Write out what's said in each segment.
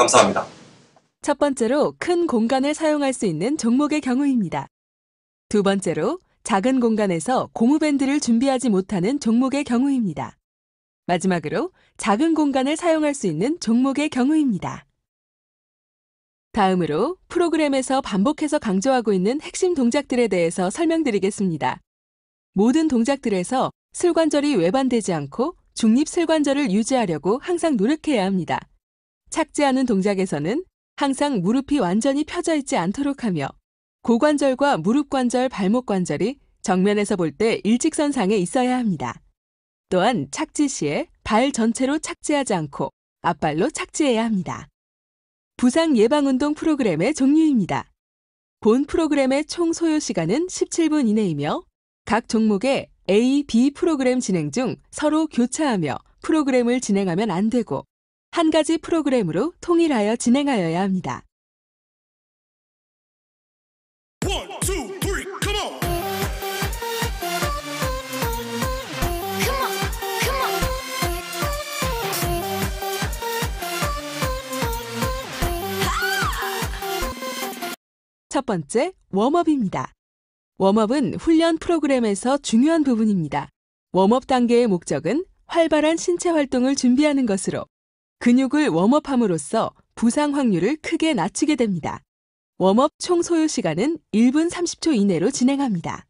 감사합니다. 첫 번째로 큰 공간을 사용할 수 있는 종목의 경우입니다. 두 번째로 작은 공간에서 고무밴드를 준비하지 못하는 종목의 경우입니다. 마지막으로 작은 공간을 사용할 수 있는 종목의 경우입니다. 다음으로 프로그램에서 반복해서 강조하고 있는 핵심 동작들에 대해서 설명드리겠습니다. 모든 동작들에서 슬관절이 외반되지 않고 중립 슬관절을 유지하려고 항상 노력해야 합니다. 착지하는 동작에서는 항상 무릎이 완전히 펴져 있지 않도록 하며 고관절과 무릎관절, 발목관절이 정면에서 볼 때 일직선상에 있어야 합니다. 또한 착지 시에 발 전체로 착지하지 않고 앞발로 착지해야 합니다. 부상 예방운동 프로그램의 종류입니다. 본 프로그램의 총 소요 시간은 17분 이내이며 각 종목의 A, B 프로그램 진행 중 서로 교차하며 프로그램을 진행하면 안 되고 한 가지 프로그램으로 통일하여 진행하여야 합니다. 첫 번째, 웜업입니다. 웜업은 훈련 프로그램에서 중요한 부분입니다. 웜업 단계의 목적은 활발한 신체 활동을 준비하는 것으로 근육을 웜업함으로써 부상 확률을 크게 낮추게 됩니다. 웜업 총 소요 시간은 1분 30초 이내로 진행합니다.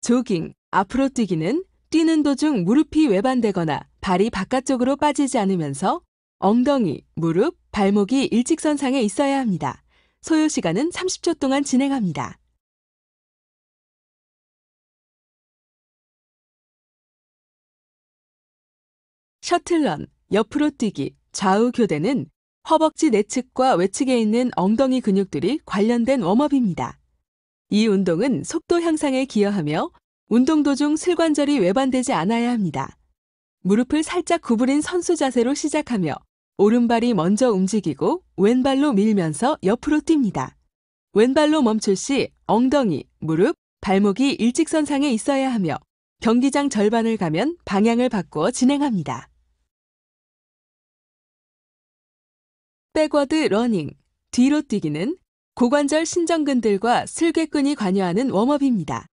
조깅, 앞으로 뛰기는 뛰는 도중 무릎이 외반되거나 발이 바깥쪽으로 빠지지 않으면서 엉덩이, 무릎, 발목이 일직선상에 있어야 합니다. 소요 시간은 30초 동안 진행합니다. 셔틀런, 옆으로 뛰기, 좌우 교대는 허벅지 내측과 외측에 있는 엉덩이 근육들이 관련된 웜업입니다. 이 운동은 속도 향상에 기여하며 운동 도중 슬관절이 외반되지 않아야 합니다. 무릎을 살짝 구부린 선수 자세로 시작하며 오른발이 먼저 움직이고 왼발로 밀면서 옆으로 뜁니다. 왼발로 멈출 시 엉덩이, 무릎, 발목이 일직선상에 있어야 하며 경기장 절반을 가면 방향을 바꾸어 진행합니다. 백워드 러닝, 뒤로 뛰기는 고관절 신전근들과 슬개근이 관여하는 웜업입니다.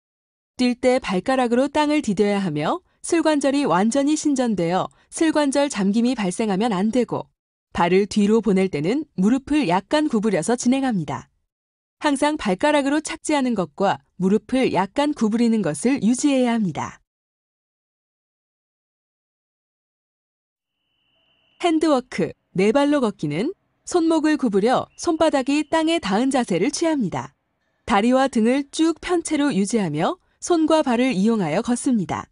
뛸 때 발가락으로 땅을 디뎌야 하며 슬관절이 완전히 신전되어 슬관절 잠김이 발생하면 안 되고 발을 뒤로 보낼 때는 무릎을 약간 구부려서 진행합니다. 항상 발가락으로 착지하는 것과 무릎을 약간 구부리는 것을 유지해야 합니다. 핸드워크, 네 발로 걷기는 손목을 구부려 손바닥이 땅에 닿은 자세를 취합니다. 다리와 등을 쭉 편채로 유지하며 손과 발을 이용하여 걷습니다.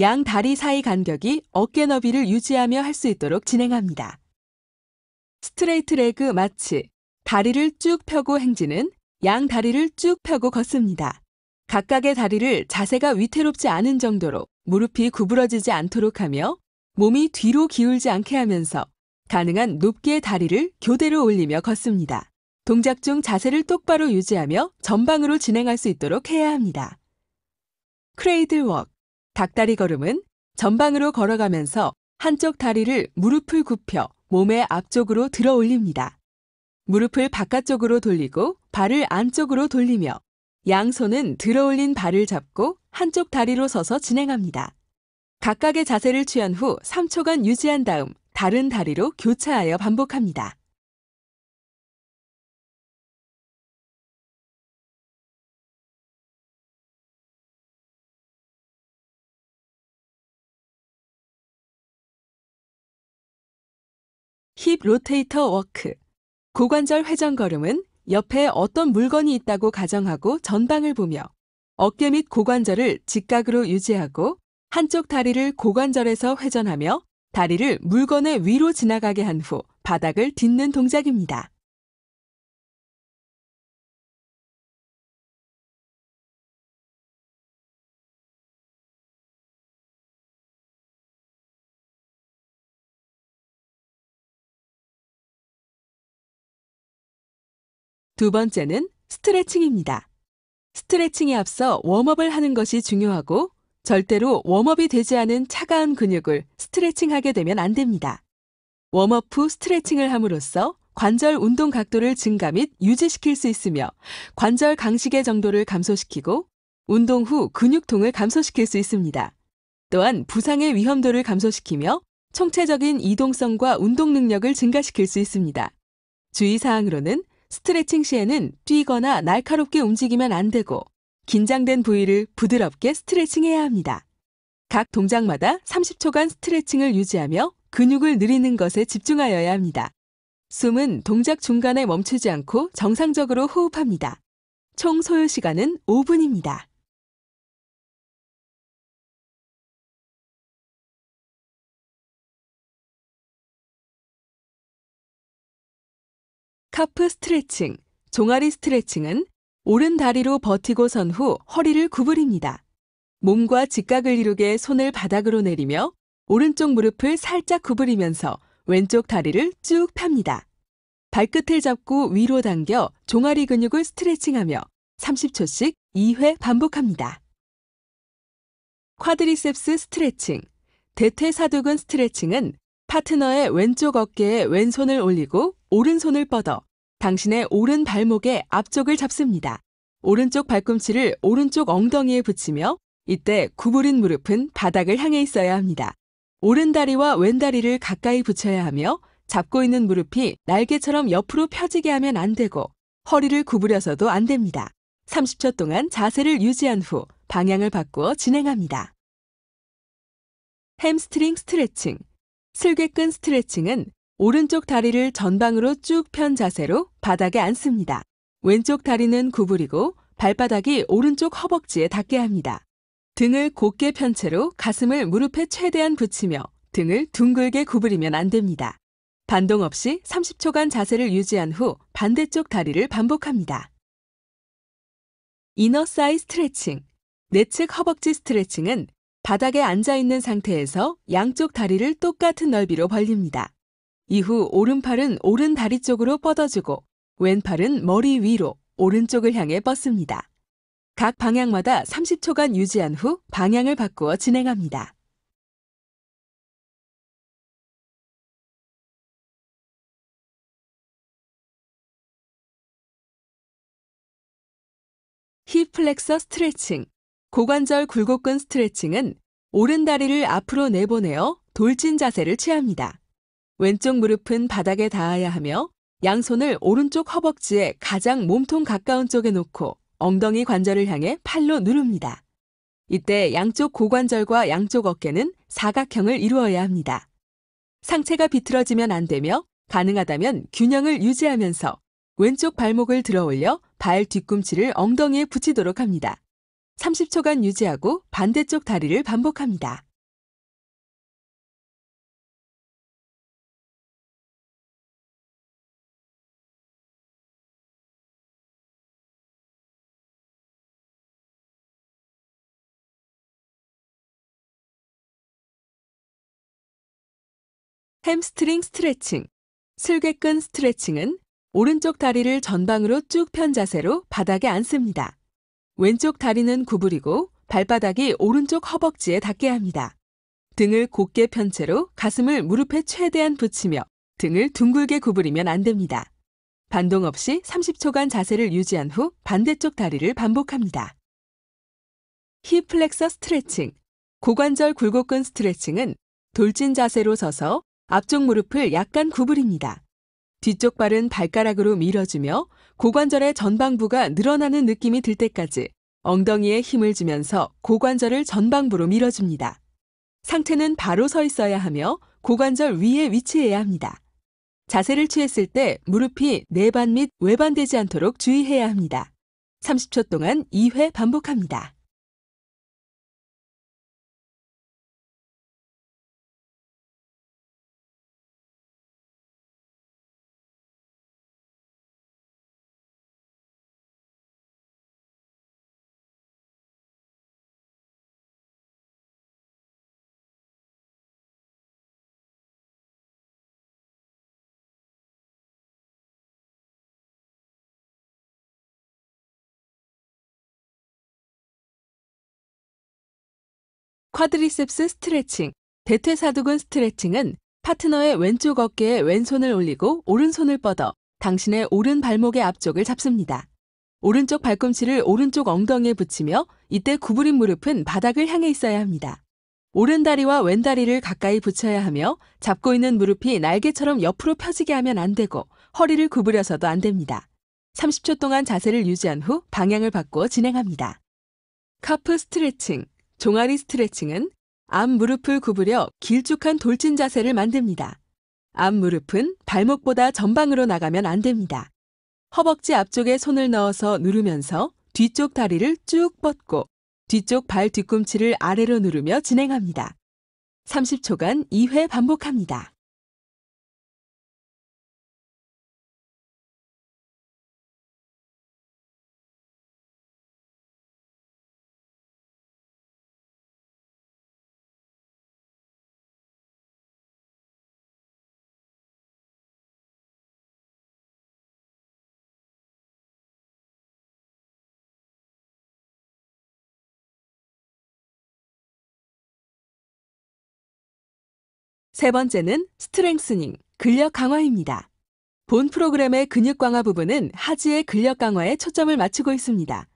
양 다리 사이 간격이 어깨 너비를 유지하며 할 수 있도록 진행합니다. 스트레이트 레그 마치 다리를 쭉 펴고 행진은 양 다리를 쭉 펴고 걷습니다. 각각의 다리를 자세가 위태롭지 않은 정도로 무릎이 구부러지지 않도록 하며 몸이 뒤로 기울지 않게 하면서 가능한 높게 다리를 교대로 올리며 걷습니다. 동작 중 자세를 똑바로 유지하며 전방으로 진행할 수 있도록 해야 합니다. 크레이들 웍, 닭다리 걸음은 전방으로 걸어가면서 한쪽 다리를 무릎을 굽혀 몸의 앞쪽으로 들어 올립니다. 무릎을 바깥쪽으로 돌리고 발을 안쪽으로 돌리며 양손은 들어 올린 발을 잡고 한쪽 다리로 서서 진행합니다. 각각의 자세를 취한 후 3초간 유지한 다음 다른 다리로 교차하여 반복합니다. 힙 로테이터 워크. 고관절 회전 걸음은 옆에 어떤 물건이 있다고 가정하고 전방을 보며 어깨 및 고관절을 직각으로 유지하고 한쪽 다리를 고관절에서 회전하며 다리를 물건의 위로 지나가게 한 후 바닥을 딛는 동작입니다. 두 번째는 스트레칭입니다. 스트레칭에 앞서 웜업을 하는 것이 중요하고 절대로 웜업이 되지 않은 차가운 근육을 스트레칭하게 되면 안 됩니다. 웜업 후 스트레칭을 함으로써 관절 운동 각도를 증가 및 유지시킬 수 있으며 관절 강식의 정도를 감소시키고 운동 후 근육통을 감소시킬 수 있습니다. 또한 부상의 위험도를 감소시키며 총체적인 이동성과 운동 능력을 증가시킬 수 있습니다. 주의사항으로는 스트레칭 시에는 뛰거나 날카롭게 움직이면 안 되고 긴장된 부위를 부드럽게 스트레칭해야 합니다. 각 동작마다 30초간 스트레칭을 유지하며 근육을 늘리는 것에 집중하여야 합니다. 숨은 동작 중간에 멈추지 않고 정상적으로 호흡합니다. 총 소요 시간은 5분입니다. 카프 스트레칭, 종아리 스트레칭은 오른 다리로 버티고 선 후 허리를 구부립니다. 몸과 직각을 이루게 손을 바닥으로 내리며 오른쪽 무릎을 살짝 구부리면서 왼쪽 다리를 쭉 팝니다. 발끝을 잡고 위로 당겨 종아리 근육을 스트레칭하며 30초씩 2회 반복합니다. 쿼드리셉스 스트레칭, 대퇴사두근 스트레칭은 파트너의 왼쪽 어깨에 왼손을 올리고 오른손을 뻗어 당신의 오른 발목의 앞쪽을 잡습니다. 오른쪽 발꿈치를 오른쪽 엉덩이에 붙이며 이때 구부린 무릎은 바닥을 향해 있어야 합니다. 오른 다리와 왼 다리를 가까이 붙여야 하며 잡고 있는 무릎이 날개처럼 옆으로 펴지게 하면 안 되고 허리를 구부려서도 안 됩니다. 30초 동안 자세를 유지한 후 방향을 바꾸어 진행합니다. 햄스트링 스트레칭 슬개근 스트레칭은 오른쪽 다리를 전방으로 쭉 편 자세로 바닥에 앉습니다. 왼쪽 다리는 구부리고 발바닥이 오른쪽 허벅지에 닿게 합니다. 등을 곧게 편 채로 가슴을 무릎에 최대한 붙이며 등을 둥글게 구부리면 안 됩니다. 반동 없이 30초간 자세를 유지한 후 반대쪽 다리를 반복합니다. 이너 사이 스트레칭 내측 허벅지 스트레칭은 바닥에 앉아 있는 상태에서 양쪽 다리를 똑같은 넓이로 벌립니다. 이후 오른팔은 오른 다리 쪽으로 뻗어주고 왼팔은 머리 위로 오른쪽을 향해 뻗습니다. 각 방향마다 30초간 유지한 후 방향을 바꾸어 진행합니다. 힙 플렉서 스트레칭 고관절 굴곡근 스트레칭은 오른 다리를 앞으로 내보내어 돌진 자세를 취합니다. 왼쪽 무릎은 바닥에 닿아야 하며 양손을 오른쪽 허벅지에 가장 몸통 가까운 쪽에 놓고 엉덩이 관절을 향해 팔로 누릅니다. 이때 양쪽 고관절과 양쪽 어깨는 사각형을 이루어야 합니다. 상체가 비틀어지면 안 되며 가능하다면 균형을 유지하면서 왼쪽 발목을 들어 올려 발 뒤꿈치를 엉덩이에 붙이도록 합니다. 30초간 유지하고 반대쪽 다리를 반복합니다. 햄스트링 스트레칭. 슬개근 스트레칭은 오른쪽 다리를 전방으로 쭉 편 자세로 바닥에 앉습니다. 왼쪽 다리는 구부리고 발바닥이 오른쪽 허벅지에 닿게 합니다. 등을 곧게 편 채로 가슴을 무릎에 최대한 붙이며 등을 둥글게 구부리면 안 됩니다. 반동 없이 30초간 자세를 유지한 후 반대쪽 다리를 반복합니다. 힙 플렉서 스트레칭. 고관절 굴곡근 스트레칭은 돌진 자세로 서서 앞쪽 무릎을 약간 구부립니다. 뒤쪽 발은 발가락으로 밀어주며 고관절의 전방부가 늘어나는 느낌이 들 때까지 엉덩이에 힘을 주면서 고관절을 전방부로 밀어줍니다. 상체는 바로 서 있어야 하며 고관절 위에 위치해야 합니다. 자세를 취했을 때 무릎이 내반 및 외반되지 않도록 주의해야 합니다. 30초 동안 2회 반복합니다. 쿼드리셉스 스트레칭, 대퇴사두근 스트레칭은 파트너의 왼쪽 어깨에 왼손을 올리고 오른손을 뻗어 당신의 오른 발목의 앞쪽을 잡습니다. 오른쪽 발꿈치를 오른쪽 엉덩이에 붙이며 이때 구부린 무릎은 바닥을 향해 있어야 합니다. 오른 다리와 왼 다리를 가까이 붙여야 하며 잡고 있는 무릎이 날개처럼 옆으로 펴지게 하면 안 되고 허리를 구부려서도 안 됩니다. 30초 동안 자세를 유지한 후 방향을 바꿔 진행합니다. 카프 스트레칭 종아리 스트레칭은 앞무릎을 구부려 길쭉한 돌진 자세를 만듭니다. 앞무릎은 발목보다 전방으로 나가면 안 됩니다. 허벅지 앞쪽에 손을 넣어서 누르면서 뒤쪽 다리를 쭉 뻗고 뒤쪽 발 뒤꿈치를 아래로 누르며 진행합니다. 30초간 2회 반복합니다. 세 번째는 스트렝스닝, 근력 강화입니다. 본 프로그램의 근육 강화 부분은 하지의 근력 강화에 초점을 맞추고 있습니다.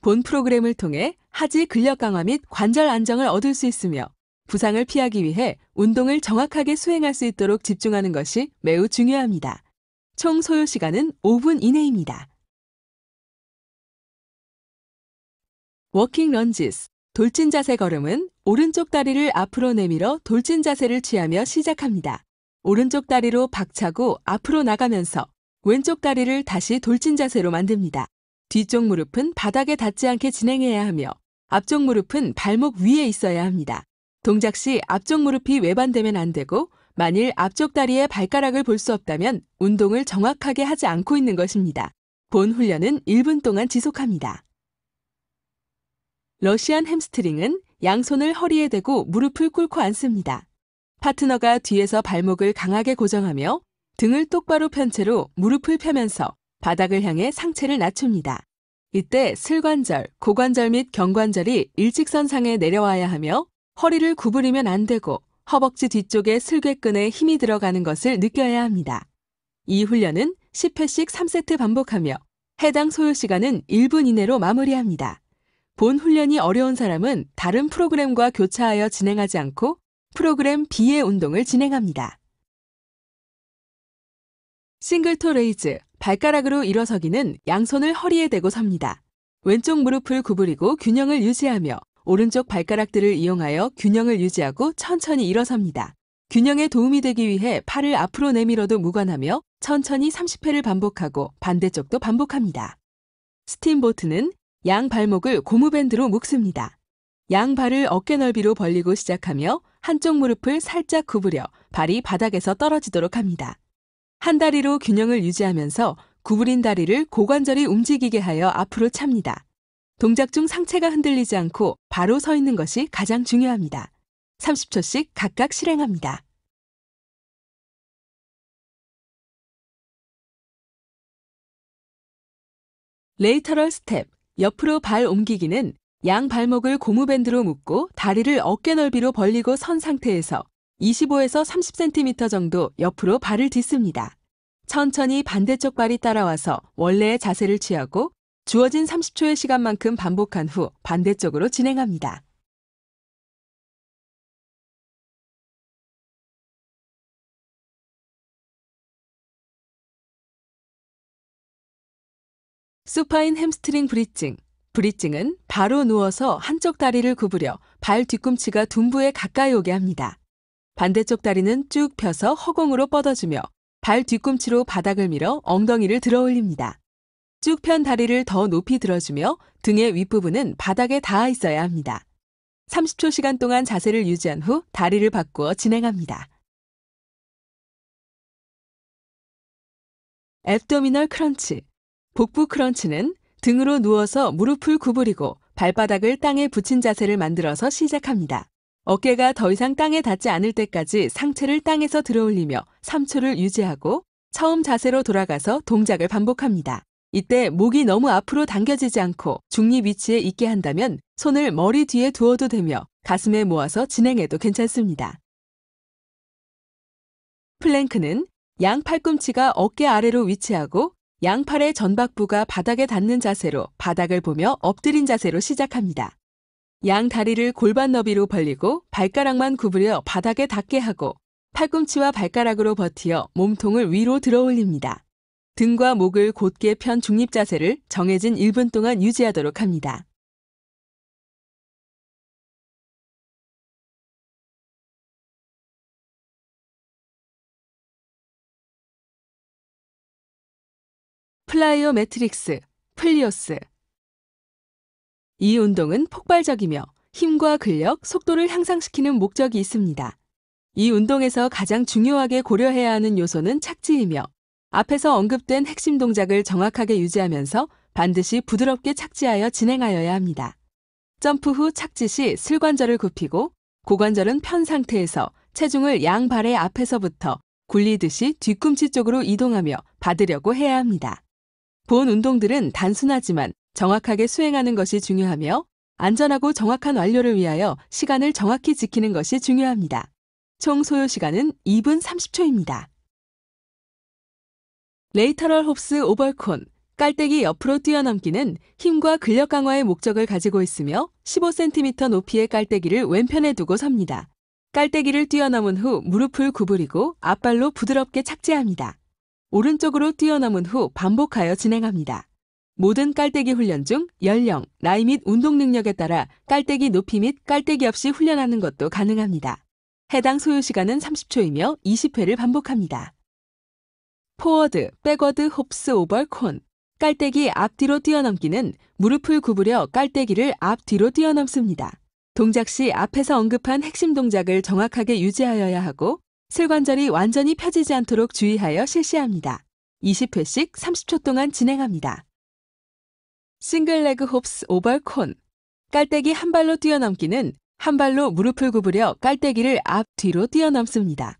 본 프로그램을 통해 하지 근력 강화 및 관절 안정을 얻을 수 있으며 부상을 피하기 위해 운동을 정확하게 수행할 수 있도록 집중하는 것이 매우 중요합니다. 총 소요 시간은 5분 이내입니다. 워킹 런지스, 돌진 자세 걸음은 오른쪽 다리를 앞으로 내밀어 돌진 자세를 취하며 시작합니다. 오른쪽 다리로 박차고 앞으로 나가면서 왼쪽 다리를 다시 돌진 자세로 만듭니다. 뒤쪽 무릎은 바닥에 닿지 않게 진행해야 하며 앞쪽 무릎은 발목 위에 있어야 합니다. 동작 시 앞쪽 무릎이 외반되면 안 되고 만일 앞쪽 다리에 발가락을 볼 수 없다면 운동을 정확하게 하지 않고 있는 것입니다. 본 훈련은 1분 동안 지속합니다. 러시안 햄스트링은 양손을 허리에 대고 무릎을 꿇고 앉습니다. 파트너가 뒤에서 발목을 강하게 고정하며 등을 똑바로 편 채로 무릎을 펴면서 바닥을 향해 상체를 낮춥니다. 이때 슬관절, 고관절 및 경관절이 일직선상에 내려와야 하며 허리를 구부리면 안 되고 허벅지 뒤쪽에 슬개근에 힘이 들어가는 것을 느껴야 합니다. 이 훈련은 10회씩 3세트 반복하며 해당 소요 시간은 1분 이내로 마무리합니다. 본 훈련이 어려운 사람은 다른 프로그램과 교차하여 진행하지 않고 프로그램 B의 운동을 진행합니다. 싱글토 레이즈, 발가락으로 일어서기는 양손을 허리에 대고 섭니다. 왼쪽 무릎을 구부리고 균형을 유지하며 오른쪽 발가락들을 이용하여 균형을 유지하고 천천히 일어섭니다. 균형에 도움이 되기 위해 팔을 앞으로 내밀어도 무관하며 천천히 30회를 반복하고 반대쪽도 반복합니다. 스팀보트는 양 발목을 고무밴드로 묶습니다. 양 발을 어깨 넓이로 벌리고 시작하며 한쪽 무릎을 살짝 구부려 발이 바닥에서 떨어지도록 합니다. 한 다리로 균형을 유지하면서 구부린 다리를 고관절이 움직이게 하여 앞으로 찹니다. 동작 중 상체가 흔들리지 않고 바로 서 있는 것이 가장 중요합니다. 30초씩 각각 실행합니다. 레이터럴 스텝 옆으로 발 옮기기는 양 발목을 고무밴드로 묶고 다리를 어깨 넓이로 벌리고 선 상태에서 25에서 30cm 정도 옆으로 발을 딛습니다. 천천히 반대쪽 발이 따라와서 원래의 자세를 취하고 주어진 30초의 시간만큼 반복한 후 반대쪽으로 진행합니다. 소파인 햄스트링 브릿징. 브릿징은 바로 누워서 한쪽 다리를 구부려 발 뒤꿈치가 둔부에 가까이 오게 합니다. 반대쪽 다리는 쭉 펴서 허공으로 뻗어주며 발 뒤꿈치로 바닥을 밀어 엉덩이를 들어 올립니다. 쭉 편 다리를 더 높이 들어주며 등의 윗부분은 바닥에 닿아 있어야 합니다. 30초 시간 동안 자세를 유지한 후 다리를 바꾸어 진행합니다. 앱도미널 크런치 복부 크런치는 등으로 누워서 무릎을 구부리고 발바닥을 땅에 붙인 자세를 만들어서 시작합니다. 어깨가 더 이상 땅에 닿지 않을 때까지 상체를 땅에서 들어올리며 3초를 유지하고 처음 자세로 돌아가서 동작을 반복합니다. 이때 목이 너무 앞으로 당겨지지 않고 중립 위치에 있게 한다면 손을 머리 뒤에 두어도 되며 가슴에 모아서 진행해도 괜찮습니다. 플랭크는 양 팔꿈치가 어깨 아래로 위치하고 양팔의 전박부가 바닥에 닿는 자세로 바닥을 보며 엎드린 자세로 시작합니다. 양 다리를 골반 너비로 벌리고 발가락만 구부려 바닥에 닿게 하고 팔꿈치와 발가락으로 버티어 몸통을 위로 들어 올립니다. 등과 목을 곧게 편 중립 자세를 정해진 1분 동안 유지하도록 합니다. 플라이어 매트릭스, 플리오스. 이 운동은 폭발적이며 힘과 근력, 속도를 향상시키는 목적이 있습니다. 이 운동에서 가장 중요하게 고려해야 하는 요소는 착지이며 앞에서 언급된 핵심 동작을 정확하게 유지하면서 반드시 부드럽게 착지하여 진행하여야 합니다. 점프 후 착지 시 슬관절을 굽히고 고관절은 편 상태에서 체중을 양 발의 앞에서부터 굴리듯이 뒤꿈치 쪽으로 이동하며 받으려고 해야 합니다. 본 운동들은 단순하지만 정확하게 수행하는 것이 중요하며 안전하고 정확한 완료를 위하여 시간을 정확히 지키는 것이 중요합니다. 총 소요 시간은 2분 30초입니다. 레이터럴 홉스 오벌콘 깔때기 옆으로 뛰어넘기는 힘과 근력 강화의 목적을 가지고 있으며 15cm 높이의 깔때기를 왼편에 두고 섭니다. 깔때기를 뛰어넘은 후 무릎을 구부리고 앞발로 부드럽게 착지합니다. 오른쪽으로 뛰어넘은 후 반복하여 진행합니다. 모든 깔때기 훈련 중 연령, 나이 및 운동 능력에 따라 깔때기 높이 및 깔때기 없이 훈련하는 것도 가능합니다. 해당 소요 시간은 30초이며 20회를 반복합니다. 포워드, 백워드, 홉스, 오벌, 콘. 깔때기 앞뒤로 뛰어넘기는 무릎을 구부려 깔때기를 앞뒤로 뛰어넘습니다. 동작 시 앞에서 언급한 핵심 동작을 정확하게 유지하여야 하고 슬관절이 완전히 펴지지 않도록 주의하여 실시합니다. 20회씩 30초 동안 진행합니다. 싱글 레그 홉스 오벌 콘 깔때기 한 발로 뛰어넘기는 한 발로 무릎을 구부려 깔때기를 앞 뒤로 뛰어넘습니다.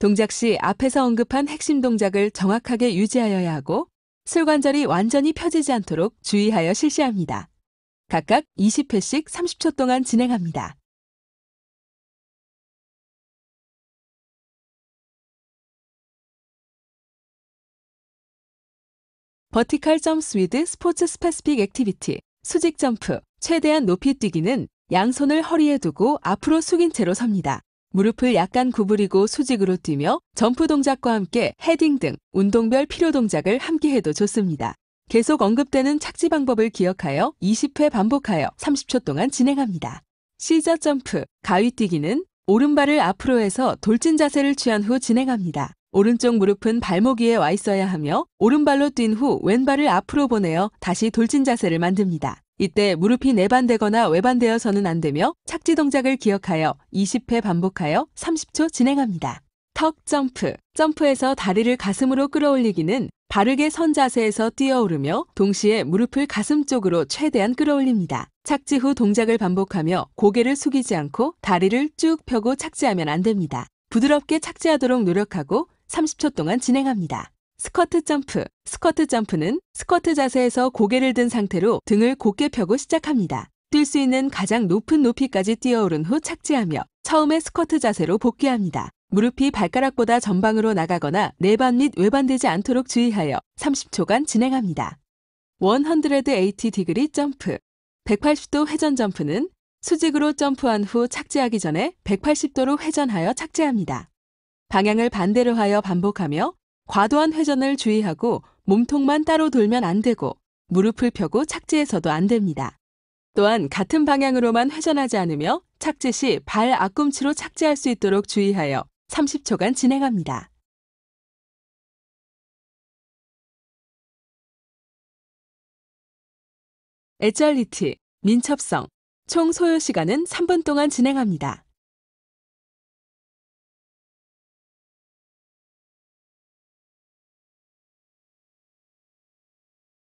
동작 시 앞에서 언급한 핵심 동작을 정확하게 유지하여야 하고 슬관절이 완전히 펴지지 않도록 주의하여 실시합니다. 각각 20회씩 30초 동안 진행합니다. 버티컬 점스 위드 스포츠 스페스픽 액티비티, 수직 점프, 최대한 높이 뛰기는 양손을 허리에 두고 앞으로 숙인 채로 섭니다. 무릎을 약간 구부리고 수직으로 뛰며 점프 동작과 함께 헤딩 등 운동별 필요 동작을 함께 해도 좋습니다. 계속 언급되는 착지 방법을 기억하여 20회 반복하여 30초 동안 진행합니다. 시저 점프, 가위 뛰기는 오른발을 앞으로 해서 돌진 자세를 취한 후 진행합니다. 오른쪽 무릎은 발목 위에 와 있어야 하며 오른발로 뛴 후 왼발을 앞으로 보내어 다시 돌진 자세를 만듭니다. 이때 무릎이 내반되거나 외반되어서는 안 되며 착지 동작을 기억하여 20회 반복하여 30초 진행합니다. 턱 점프. 점프에서 다리를 가슴으로 끌어올리기는 바르게 선 자세에서 뛰어오르며 동시에 무릎을 가슴 쪽으로 최대한 끌어올립니다. 착지 후 동작을 반복하며 고개를 숙이지 않고 다리를 쭉 펴고 착지하면 안 됩니다. 부드럽게 착지하도록 노력하고 30초 동안 진행합니다. 스쿼트 점프. 스쿼트 점프는 스쿼트 자세에서 고개를 든 상태로 등을 곧게 펴고 시작합니다. 뛸 수 있는 가장 높은 높이까지 뛰어오른 후 착지하며 처음에 스쿼트 자세로 복귀합니다. 무릎이 발가락보다 전방으로 나가거나 내반 및 외반되지 않도록 주의하여 30초간 진행합니다. 180 디그리 점프 180도 회전 점프는 수직으로 점프한 후 착지하기 전에 180도로 회전하여 착지합니다. 방향을 반대로 하여 반복하며 과도한 회전을 주의하고 몸통만 따로 돌면 안 되고 무릎을 펴고 착지해서도 안 됩니다. 또한 같은 방향으로만 회전하지 않으며 착지 시 발 앞꿈치로 착지할 수 있도록 주의하여 30초간 진행합니다. 애절리티, 민첩성, 총 소요 시간은 3분 동안 진행합니다.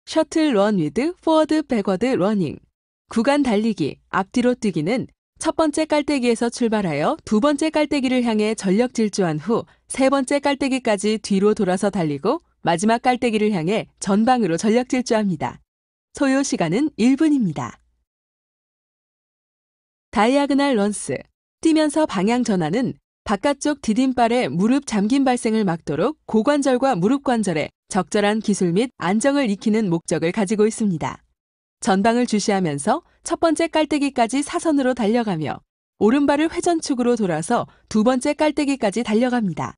셔틀 런 위드 포워드 백워드 러닝, 구간 달리기, 앞뒤로 뛰기는 첫 번째 깔때기에서 출발하여 두 번째 깔때기를 향해 전력 질주한 후 세 번째 깔때기까지 뒤로 돌아서 달리고 마지막 깔때기를 향해 전방으로 전력 질주합니다. 소요 시간은 1분입니다. 다이아그날 런스. 뛰면서 방향 전환은 바깥쪽 디딤발에 무릎 잠김 발생을 막도록 고관절과 무릎 관절에 적절한 기술 및 안정을 익히는 목적을 가지고 있습니다. 전방을 주시하면서 첫 번째 깔때기까지 사선으로 달려가며 오른발을 회전축으로 돌아서 두 번째 깔때기까지 달려갑니다.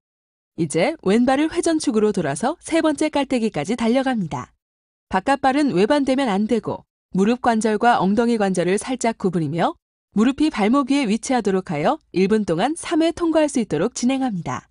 이제 왼발을 회전축으로 돌아서 세 번째 깔때기까지 달려갑니다. 바깥발은 외반되면 안 되고 무릎 관절과 엉덩이 관절을 살짝 구부리며 무릎이 발목 위에 위치하도록 하여 1분 동안 3회 통과할 수 있도록 진행합니다.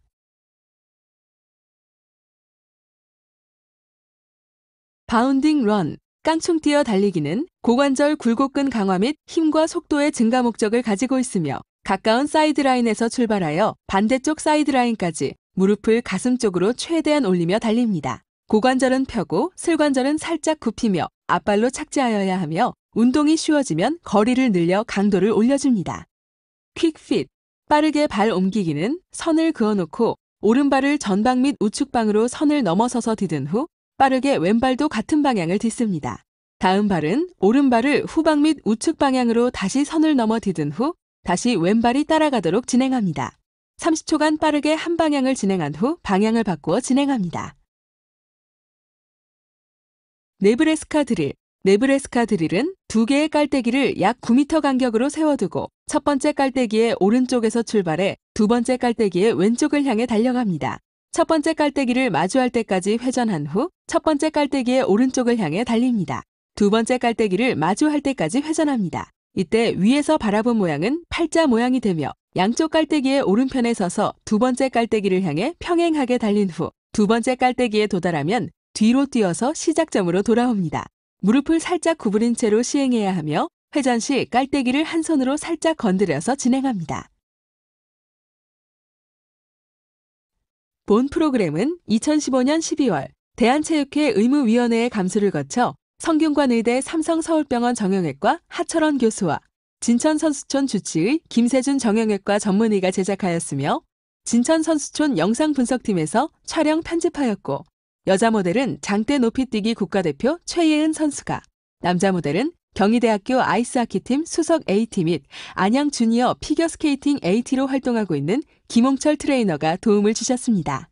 바운딩 런, 깡충 뛰어 달리기는 고관절 굴곡근 강화 및 힘과 속도의 증가 목적을 가지고 있으며 가까운 사이드라인에서 출발하여 반대쪽 사이드라인까지 무릎을 가슴 쪽으로 최대한 올리며 달립니다. 고관절은 펴고 슬관절은 살짝 굽히며 앞발로 착지하여야 하며 운동이 쉬워지면 거리를 늘려 강도를 올려줍니다. 퀵핏, 빠르게 발 옮기기는 선을 그어놓고 오른발을 전방 및 우측방으로 선을 넘어서서 디든 후 빠르게 왼발도 같은 방향을 딛습니다. 다음 발은 오른발을 후방 및 우측 방향으로 다시 선을 넘어 딛은 후 다시 왼발이 따라가도록 진행합니다. 30초간 빠르게 한 방향을 진행한 후 방향을 바꾸어 진행합니다. 네브레스카 드릴 네브레스카 드릴은 두 개의 깔때기를 약 9m 간격으로 세워두고 첫 번째 깔때기의 오른쪽에서 출발해 두 번째 깔때기의 왼쪽을 향해 달려갑니다. 첫 번째 깔때기를 마주할 때까지 회전한 후 첫 번째 깔때기의 오른쪽을 향해 달립니다. 두 번째 깔때기를 마주할 때까지 회전합니다. 이때 위에서 바라본 모양은 팔자 모양이 되며 양쪽 깔때기의 오른편에 서서 두 번째 깔때기를 향해 평행하게 달린 후 두 번째 깔때기에 도달하면 뒤로 뛰어서 시작점으로 돌아옵니다. 무릎을 살짝 구부린 채로 시행해야 하며 회전 시 깔때기를 한 손으로 살짝 건드려서 진행합니다. 본 프로그램은 2015년 12월 대한체육회 의무위원회의 감수를 거쳐 성균관의대 삼성서울병원 정형외과 하철원 교수와 진천선수촌 주치의 김세준 정형외과 전문의가 제작하였으며 진천선수촌 영상분석팀에서 촬영 편집하였고 여자 모델은 장대 높이뛰기 국가대표 최예은 선수가 남자 모델은 경희대학교 아이스하키팀 수석 A팀 및 안양 주니어 피겨스케이팅 A티로 활동하고 있는 김홍철 트레이너가 도움을 주셨습니다.